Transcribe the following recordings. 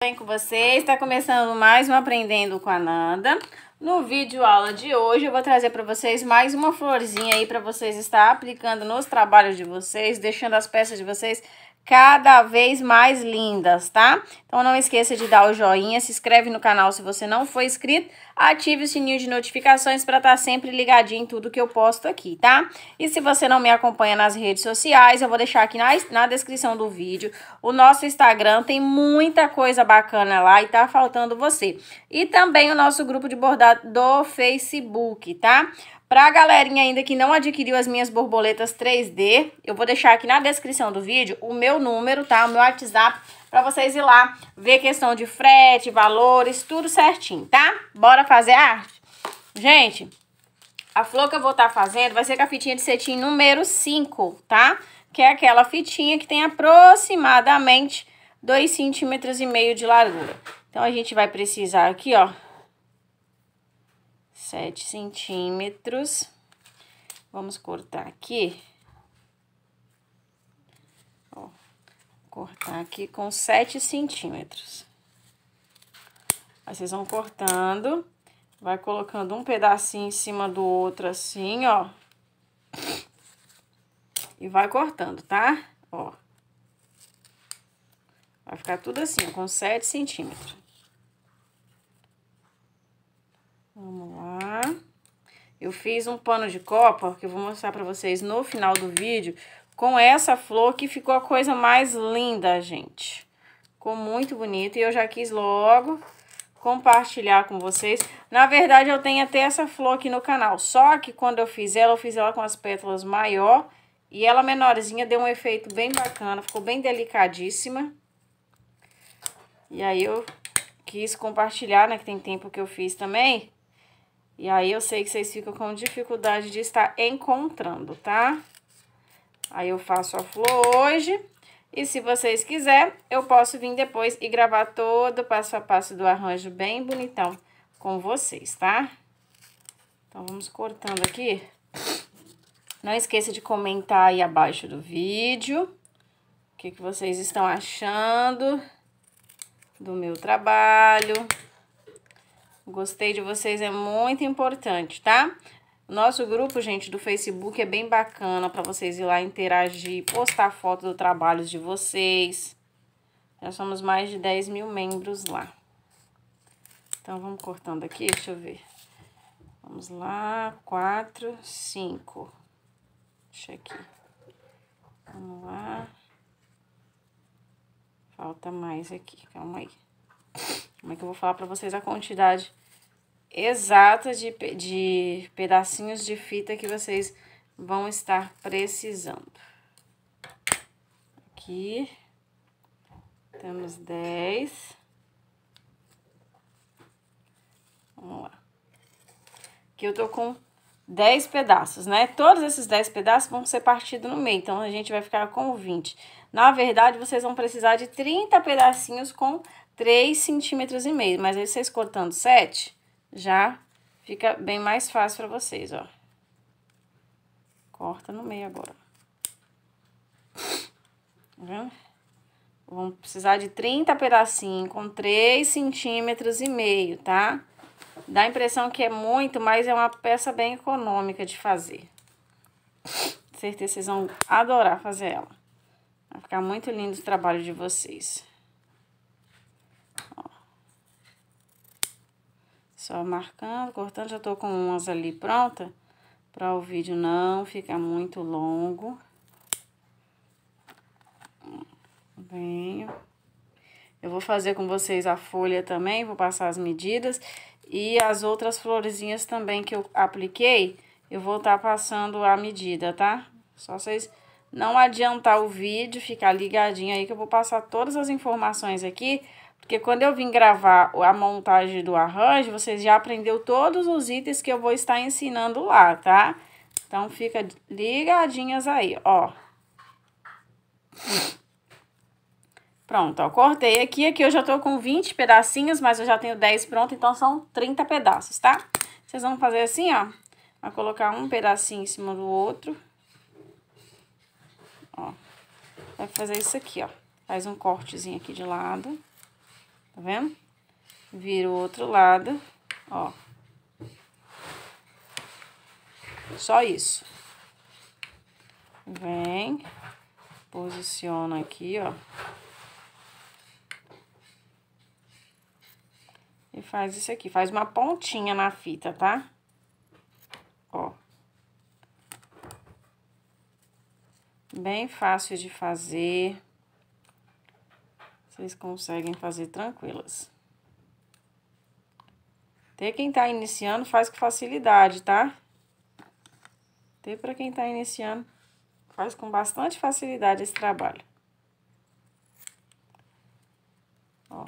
bem com vocês? Está começando mais um Aprendendo com a Nanda. No vídeo aula de hoje eu vou trazer para vocês mais uma florzinha aí para vocês estar aplicando nos trabalhos de vocês, deixando as peças de vocês cada vez mais lindas, tá? Então não esqueça de dar o joinha, se inscreve no canal se você não for inscrito, ative o sininho de notificações para estar tá sempre ligadinho em tudo que eu posto aqui, tá? E se você não me acompanha nas redes sociais, eu vou deixar aqui na, na descrição do vídeo o nosso Instagram, tem muita coisa bacana lá e tá faltando você. E também o nosso grupo de bordado do Facebook, tá? Para a galerinha ainda que não adquiriu as minhas borboletas 3D, eu vou deixar aqui na descrição do vídeo o meu número, tá? O meu WhatsApp, para vocês ir lá ver questão de frete, valores, tudo certinho, tá? Bora fazer arte? Gente, a flor que eu vou estar tá fazendo vai ser com a fitinha de cetim número 5, tá? Que é aquela fitinha que tem aproximadamente 2,5 cm de largura. Então, a gente vai precisar aqui, ó, sete centímetros. Vamos cortar aqui. Ó, cortar aqui com sete centímetros. Aí, vocês vão cortando, vai colocando um pedacinho em cima do outro assim, ó. E vai cortando, tá? Ó. Vai ficar tudo assim, com sete centímetros. Vamos lá. Eu fiz um pano de copa, que eu vou mostrar pra vocês no final do vídeo, com essa flor que ficou a coisa mais linda, gente. Ficou muito bonito e eu já quis logo compartilhar com vocês. Na verdade, eu tenho até essa flor aqui no canal, só que quando eu fiz ela, eu fiz ela com as pétalas maior e ela menorzinha, deu um efeito bem bacana, ficou bem delicadíssima. E aí eu quis compartilhar, né, que tem tempo que eu fiz também, e aí, eu sei que vocês ficam com dificuldade de estar encontrando, tá? Aí, eu faço a flor hoje. E se vocês quiserem, eu posso vir depois e gravar todo o passo a passo do arranjo bem bonitão com vocês, tá? Então, vamos cortando aqui. Não esqueça de comentar aí abaixo do vídeo. O que, que vocês estão achando do meu trabalho gostei de vocês é muito importante, tá? Nosso grupo, gente, do Facebook é bem bacana para vocês ir lá interagir, postar foto do trabalho de vocês. Já somos mais de 10 mil membros lá. Então, vamos cortando aqui, deixa eu ver. Vamos lá, quatro, cinco. Deixa aqui. Vamos lá. Falta mais aqui, calma aí. Como é que eu vou falar pra vocês a quantidade exata de, de pedacinhos de fita que vocês vão estar precisando. Aqui, temos 10. Vamos lá. Aqui eu tô com 10 pedaços, né? Todos esses 10 pedaços vão ser partidos no meio, então a gente vai ficar com 20. Na verdade, vocês vão precisar de 30 pedacinhos com 3 centímetros e meio, mas aí vocês cortando 7 já fica bem mais fácil para vocês, ó. Corta no meio agora. Tá vendo? Vamos precisar de 30 pedacinhos com 3 centímetros e meio, tá? Dá a impressão que é muito, mas é uma peça bem econômica de fazer. Certeza vocês vão adorar fazer ela. Vai ficar muito lindo o trabalho de vocês. Só marcando, cortando, já tô com umas ali pronta para o vídeo não ficar muito longo. Venho. Eu vou fazer com vocês a folha também, vou passar as medidas. E as outras florzinhas também que eu apliquei, eu vou estar tá passando a medida, tá? Só vocês não adiantar o vídeo, ficar ligadinho aí que eu vou passar todas as informações aqui porque quando eu vim gravar a montagem do arranjo, vocês já aprendeu todos os itens que eu vou estar ensinando lá, tá? Então, fica ligadinhas aí, ó. Pronto, ó, cortei aqui. Aqui eu já tô com 20 pedacinhos, mas eu já tenho 10 pronto, então são 30 pedaços, tá? Vocês vão fazer assim, ó. Vai colocar um pedacinho em cima do outro. Ó. Vai fazer isso aqui, ó. Faz um cortezinho aqui de lado. Tá vendo? Vira o outro lado, ó. Só isso. Vem, posiciona aqui, ó. E faz isso aqui, faz uma pontinha na fita, tá? Ó. Bem fácil de fazer. Vocês conseguem fazer tranquilas. Ter quem tá iniciando faz com facilidade, tá? Ter para quem tá iniciando faz com bastante facilidade esse trabalho. Ó.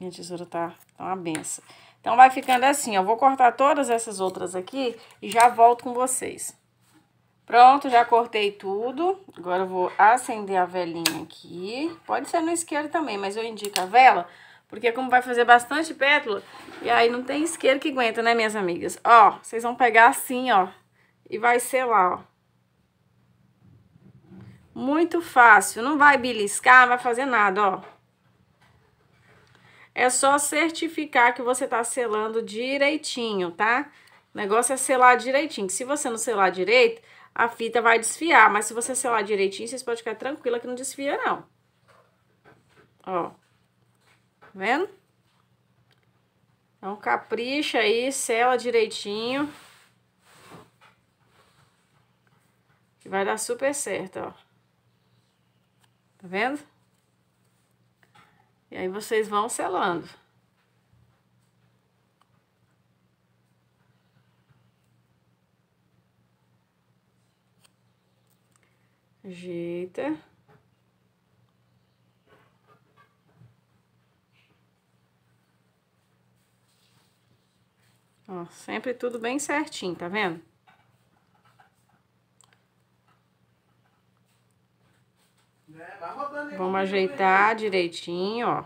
Minha tesoura tá, tá uma benção. Então, vai ficando assim, ó. Vou cortar todas essas outras aqui e já volto com vocês. Pronto, já cortei tudo. Agora eu vou acender a velhinha aqui. Pode ser no isqueiro também, mas eu indico a vela, porque como vai fazer bastante pétala, e aí não tem isqueiro que aguenta, né, minhas amigas? Ó, vocês vão pegar assim, ó, e vai selar, ó. Muito fácil, não vai beliscar, não vai fazer nada, ó. É só certificar que você tá selando direitinho, tá? O negócio é selar direitinho, se você não selar direito a fita vai desfiar. Mas se você selar direitinho, vocês podem ficar tranquila que não desfia, não. Ó. Tá vendo? Então, capricha aí, sela direitinho. vai dar super certo, ó. Tá vendo? E aí vocês vão selando. ajeita. Ó, sempre tudo bem certinho, tá vendo? Né, Vamos ajeitar direitinho, ó.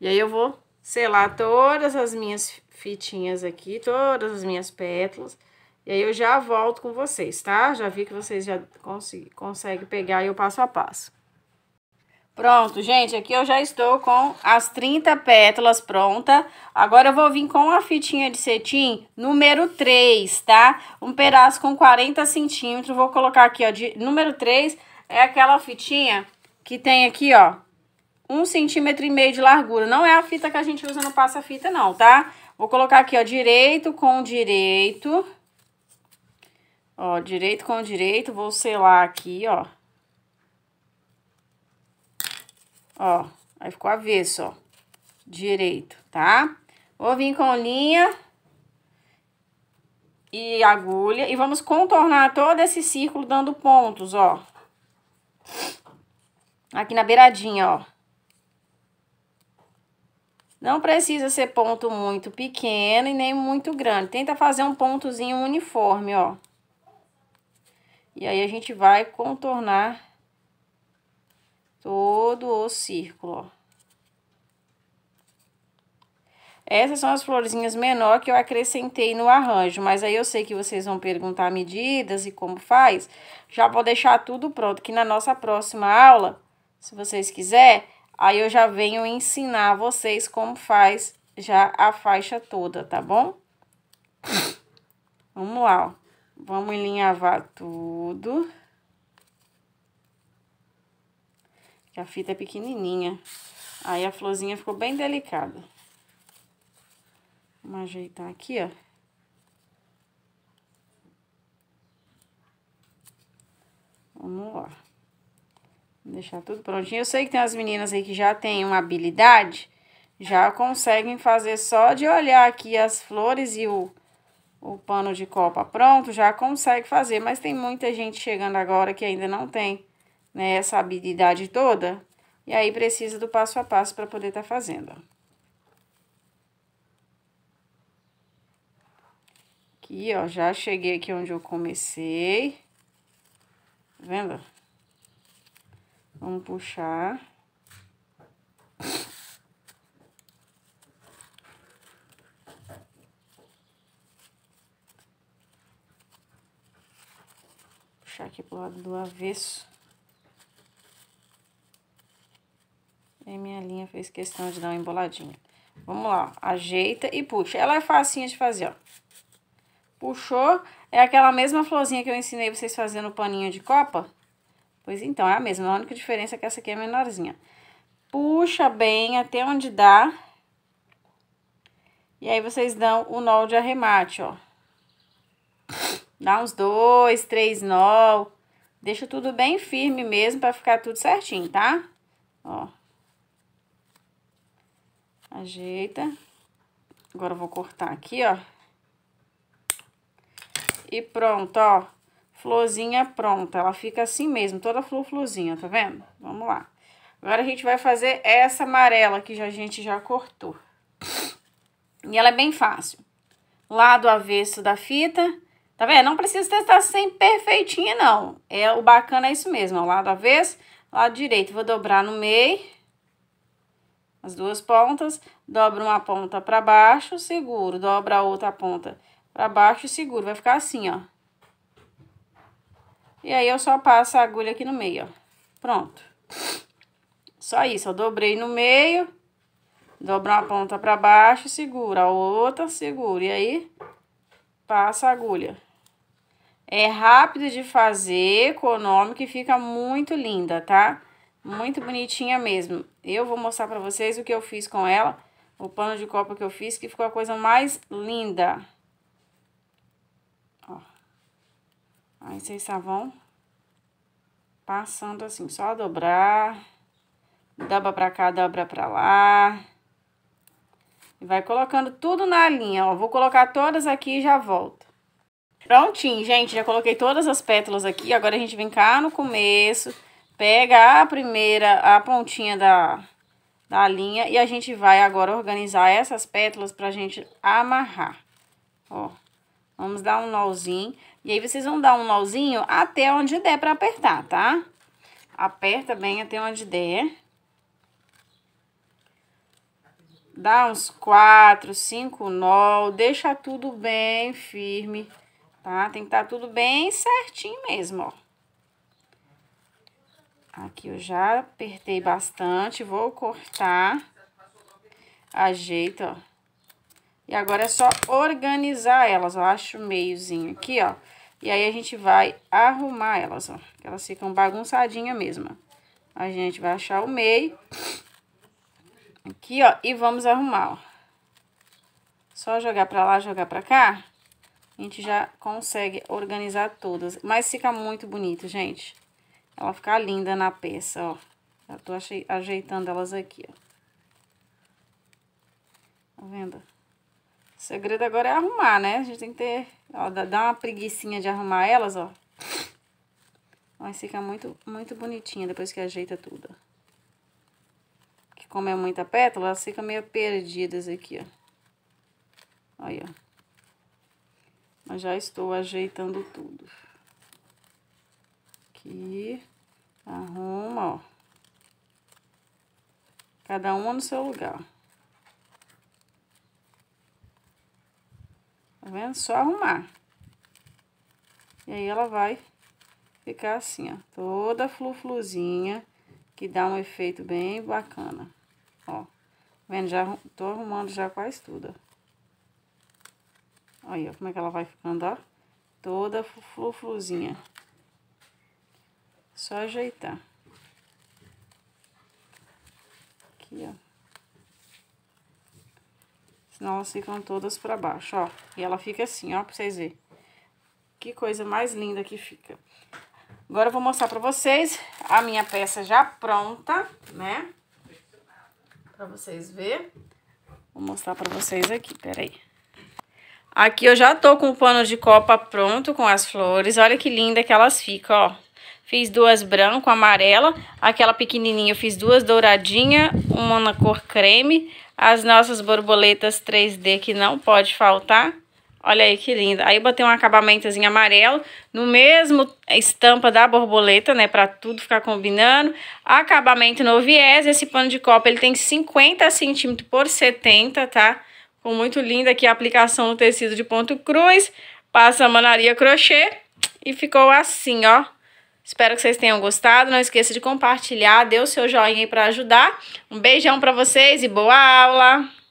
E aí eu vou selar todas as minhas fitinhas aqui, todas as minhas pétalas. E aí eu já volto com vocês, tá? Já vi que vocês já conseguem pegar o passo a passo. Pronto, gente, aqui eu já estou com as 30 pétalas pronta. Agora eu vou vir com a fitinha de cetim número 3, tá? Um pedaço com 40 centímetros, vou colocar aqui, ó, de número 3, é aquela fitinha que tem aqui, ó, um centímetro e meio de largura. Não é a fita que a gente usa no passa-fita, não, tá? Vou colocar aqui, ó, direito com direito, Ó, direito com direito, vou selar aqui, ó. Ó, aí ficou avesso, ó. Direito, tá? Vou vir com linha e agulha e vamos contornar todo esse círculo dando pontos, ó. Aqui na beiradinha, ó. Não precisa ser ponto muito pequeno e nem muito grande. Tenta fazer um pontozinho uniforme, ó. E aí, a gente vai contornar todo o círculo, ó. Essas são as florzinhas menor que eu acrescentei no arranjo, mas aí eu sei que vocês vão perguntar medidas e como faz. Já vou deixar tudo pronto, que na nossa próxima aula, se vocês quiserem, aí eu já venho ensinar vocês como faz já a faixa toda, tá bom? Vamos lá, ó. Vamos alinhavar tudo. Que a fita é pequenininha. Aí a florzinha ficou bem delicada. Vamos ajeitar aqui, ó. Vamos lá. deixar tudo prontinho. Eu sei que tem as meninas aí que já têm uma habilidade, já conseguem fazer só de olhar aqui as flores e o o pano de copa pronto, já consegue fazer, mas tem muita gente chegando agora que ainda não tem né, essa habilidade toda, e aí precisa do passo a passo para poder estar tá fazendo. Aqui, ó, já cheguei aqui onde eu comecei. Tá vendo? Vamos puxar. puxar aqui pro lado do avesso. E minha linha fez questão de dar uma emboladinha. Vamos lá, ó, ajeita e puxa. Ela é facinha de fazer, ó. Puxou, é aquela mesma florzinha que eu ensinei vocês fazer no paninho de copa. Pois então, é a mesma, a única diferença é que essa aqui é menorzinha. Puxa bem até onde dá. E aí, vocês dão o nó de arremate, ó. Dá uns dois, três nó. Deixa tudo bem firme mesmo pra ficar tudo certinho, tá? Ó. Ajeita. Agora eu vou cortar aqui, ó. E pronto, ó. Florzinha pronta. Ela fica assim mesmo, toda flor florzinha, tá vendo? Vamos lá. Agora a gente vai fazer essa amarela que já, a gente já cortou. E ela é bem fácil. Lado avesso da fita, Tá vendo? Não precisa testar sem perfeitinha, não. É, o bacana é isso mesmo, ó, é lado avesso, lado direito. Vou dobrar no meio, as duas pontas, dobro uma ponta pra baixo, seguro, dobra a outra ponta pra baixo e seguro. Vai ficar assim, ó. E aí, eu só passo a agulha aqui no meio, ó. Pronto. Só isso, eu dobrei no meio, dobro uma ponta pra baixo, segura a outra, segura. E aí, passa a agulha. É rápido de fazer, econômico e fica muito linda, tá? Muito bonitinha mesmo. Eu vou mostrar pra vocês o que eu fiz com ela. O pano de copa que eu fiz, que ficou a coisa mais linda. Ó. Aí vocês só vão passando assim, só dobrar. Dobra pra cá, dobra pra lá. E vai colocando tudo na linha, ó. Vou colocar todas aqui e já volto. Prontinho, gente, já coloquei todas as pétalas aqui. Agora a gente vem cá no começo, pega a primeira, a pontinha da, da linha e a gente vai agora organizar essas pétalas pra gente amarrar. Ó, vamos dar um nozinho. E aí vocês vão dar um nozinho até onde der pra apertar, tá? Aperta bem até onde der. Dá uns quatro, cinco nó, deixa tudo bem firme tá? Tem que estar tá tudo bem certinho mesmo, ó. Aqui eu já apertei bastante, vou cortar, ajeito, ó. E agora é só organizar elas, ó, acho o meiozinho aqui, ó. E aí a gente vai arrumar elas, ó, que elas ficam bagunçadinhas mesmo, A gente vai achar o meio aqui, ó, e vamos arrumar, ó. Só jogar pra lá, jogar pra cá a gente já consegue organizar todas. Mas fica muito bonito, gente. Ela fica linda na peça, ó. Já tô ajeitando elas aqui, ó. Tá vendo? O segredo agora é arrumar, né? A gente tem que ter... Ó, dá uma preguiçinha de arrumar elas, ó. Mas fica muito, muito bonitinha depois que ajeita tudo, Que como é muita pétala, elas ficam meio perdidas aqui, ó. Mas já estou ajeitando tudo. Aqui. Arruma, ó. Cada uma no seu lugar. Tá vendo? Só arrumar. E aí ela vai ficar assim, ó. Toda flufluzinha, que dá um efeito bem bacana. Ó. Tá vendo? Já tô arrumando já quase tudo, ó. Olha como é que ela vai ficando, ó. Toda flufluzinha. Só ajeitar. Aqui, ó. Senão elas ficam todas pra baixo, ó. E ela fica assim, ó, pra vocês verem. Que coisa mais linda que fica. Agora eu vou mostrar pra vocês a minha peça já pronta, né? Pra vocês verem. Vou mostrar pra vocês aqui, peraí. Aqui eu já tô com o pano de copa pronto com as flores. Olha que linda que elas ficam, ó. Fiz duas branco, amarela. Aquela pequenininha eu fiz duas douradinha, uma na cor creme. As nossas borboletas 3D que não pode faltar. Olha aí que linda. Aí botei um acabamentozinho amarelo no mesmo estampa da borboleta, né? Pra tudo ficar combinando. Acabamento no viés. Esse pano de copa ele tem 50 centímetros por 70, tá? Ficou muito linda aqui a aplicação no tecido de ponto cruz. Passa a manaria crochê e ficou assim, ó. Espero que vocês tenham gostado. Não esqueça de compartilhar, dê o seu joinha aí para ajudar. Um beijão para vocês e boa aula!